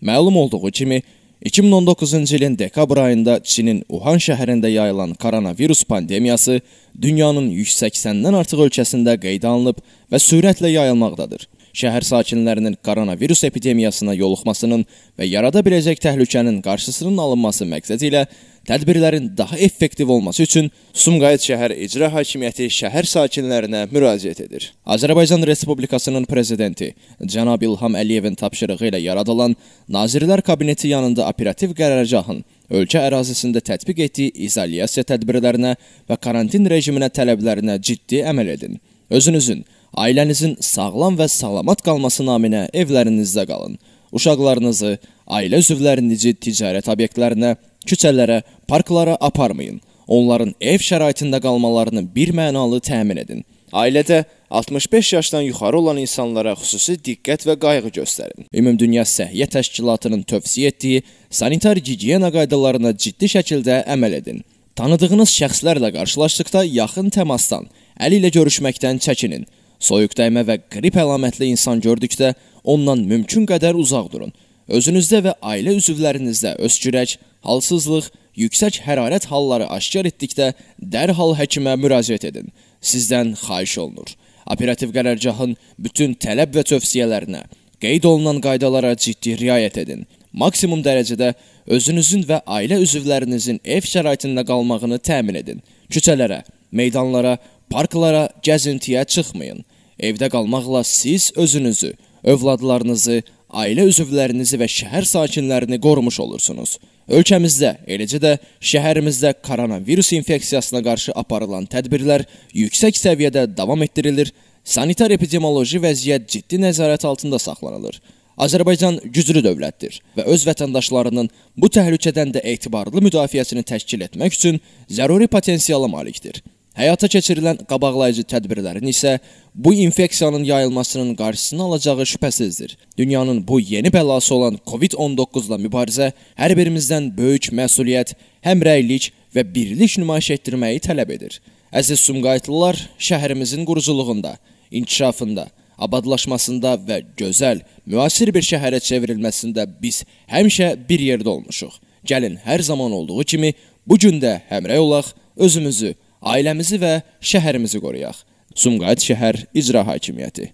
Məlum olduğu kimi, 2019-cu ilin dekabr ayında Çinin Uhan şəhərində yayılan koronavirus pandemiyası dünyanın 180-dən artıq ölkəsində qeydə alınıb və sürətlə yayılmaqdadır şəhər sakinlərinin koronavirus epidemiyasına yoluxmasının və yarada biləcək təhlükənin qarşısının alınması məqsədi ilə tədbirlərin daha effektiv olması üçün Sumqayıt şəhər icra hakimiyyəti şəhər sakinlərinə müraciət edir. Azərbaycan Respublikasının prezidenti cənab İlham Əliyevin tapşırığı ilə yaradılan Nazirlər Kabineti yanında operativ qərargahın ölkə ərazisində tətbiq etdiyi izolyasiya tədbirlərinə və karantin rejiminə tələblərinə ciddi əməl edin. Özünüzün Ailənizin sağlam və salamat qalması naminə evlərinizdə qalın. Uşaqlarınızı ailə üzvlərinizi ticarət obyektlərinə, küçələrə, parklara aparmayın. Onların ev şəraitində qalmalarını bir mənalı təmin edin. Ailədə 65 yaşdan yuxarı olan insanlara xüsusi diqqət və qayğı göstərin. Ümumdünya Səhiyyə Təşkilatının tövsiyə etdiyi sanitar gigiyena qaydalarına ciddi şəkildə əməl edin. Tanıdığınız şəxslərlə qarşılaşdıqda yaxın təmasdan, əli ilə görüşməkdən çəkinin. Soyuqdəymə və qrip əlamətli insan gördükdə ondan mümkün qədər uzaq durun. Özünüzdə və ailə üzvlərinizdə öskürək, halsızlıq, yüksək hərarət halları aşkar etdikdə dərhal həkimə müraciət edin. Sizdən xahiş olunur. Operativ qərargahın bütün tələb və tövsiyələrinə, qeyd olunan qaydalara ciddi riayət edin. Maksimum dərəcədə özünüzün və ailə üzvlərinizin ev şəraitində qalmağını təmin edin. Küçələrə, meydanlara, Parklara, gəzintiyə çıxmayın. Evdə qalmaqla siz özünüzü, övladlarınızı, ailə üzvlərinizi və şəhər sakinlərini qorumuş olursunuz. Ölkəmizdə, eləcə də şəhərimizdə koronavirus infeksiyasına qarşı aparılan tədbirlər yüksək səviyyədə davam etdirilir, sanitar epidemioloji vəziyyət ciddi nəzarət altında saxlanılır. Azərbaycan güclü dövlətdir və öz vətəndaşlarının bu təhlükədən də etibarlı müdafiəsini təşkil etmək üçün zəruri potensiala malikdir. Həyata keçirilən qabaqlayıcı tədbirlərin isə bu infeksiyanın yayılmasının qarşısını alacağı şübhəsizdir. Dünyanın bu yeni bəlası olan COVID-19 ilə mübarizə hər birimizdən böyük məsuliyyət, həmrəylik və birlik nümayiş etdirməyi tələb edir. Əziz Sumqayıtlılar, şəhərimizin quruculuğunda, inkişafında, abadlaşmasında və gözəl, müasir bir şəhərə çevrilməsində biz həmişə bir yerdə olmuşuq. Gəlin hər zaman olduğu kimi bu gün də həmrəy olaq, özümüzü Ailəmizi və şəhərimizi qoruyaq. Sumqayıt şəhər icra hakimiyyəti.